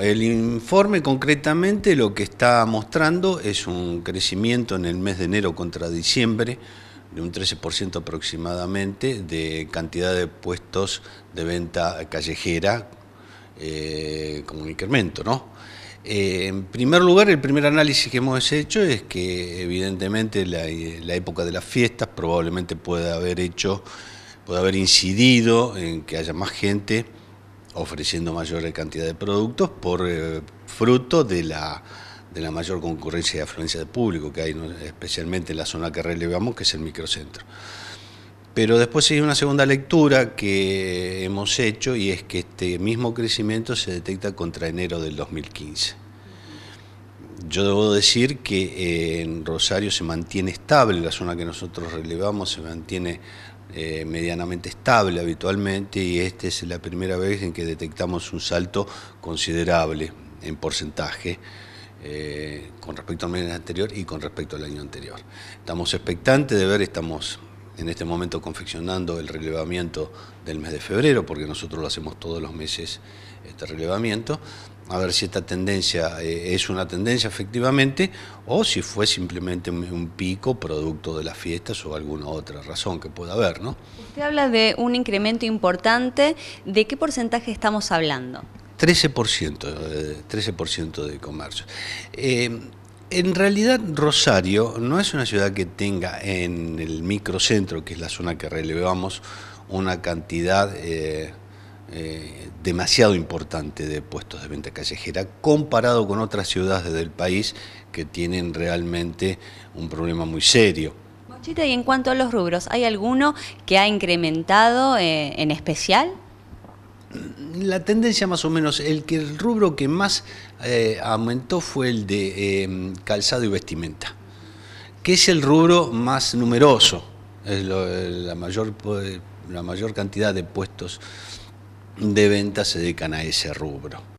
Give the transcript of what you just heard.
El informe concretamente lo que está mostrando es un crecimiento en el mes de enero contra diciembre de un 13% aproximadamente de cantidad de puestos de venta callejera eh, como un incremento, ¿no? Eh, en primer lugar, el primer análisis que hemos hecho es que evidentemente la, la época de las fiestas probablemente puede haber hecho, puede haber incidido en que haya más gente ofreciendo mayor cantidad de productos por eh, fruto de la, de la mayor concurrencia y afluencia de público que hay, especialmente en la zona que relevamos, que es el microcentro. Pero después hay una segunda lectura que hemos hecho y es que este mismo crecimiento se detecta contra enero del 2015. Yo debo decir que eh, en Rosario se mantiene estable la zona que nosotros relevamos, se mantiene eh, medianamente estable habitualmente y esta es la primera vez en que detectamos un salto considerable en porcentaje eh, con respecto al mes anterior y con respecto al año anterior. Estamos expectantes de ver, estamos en este momento confeccionando el relevamiento del mes de febrero, porque nosotros lo hacemos todos los meses, este relevamiento, a ver si esta tendencia eh, es una tendencia efectivamente o si fue simplemente un pico producto de las fiestas o alguna otra razón que pueda haber, ¿no? Usted habla de un incremento importante, ¿de qué porcentaje estamos hablando? 13%, 13% eh, de comercio. Eh, en realidad Rosario no es una ciudad que tenga en el microcentro, que es la zona que relevamos, una cantidad eh, eh, demasiado importante de puestos de venta callejera comparado con otras ciudades del país que tienen realmente un problema muy serio. y en cuanto a los rubros, ¿hay alguno que ha incrementado eh, en especial? la tendencia más o menos, el, que, el rubro que más eh, aumentó fue el de em, calzado y vestimenta, que es el rubro más numeroso, la, mayor, la mayor cantidad de puestos de venta se dedican a ese rubro.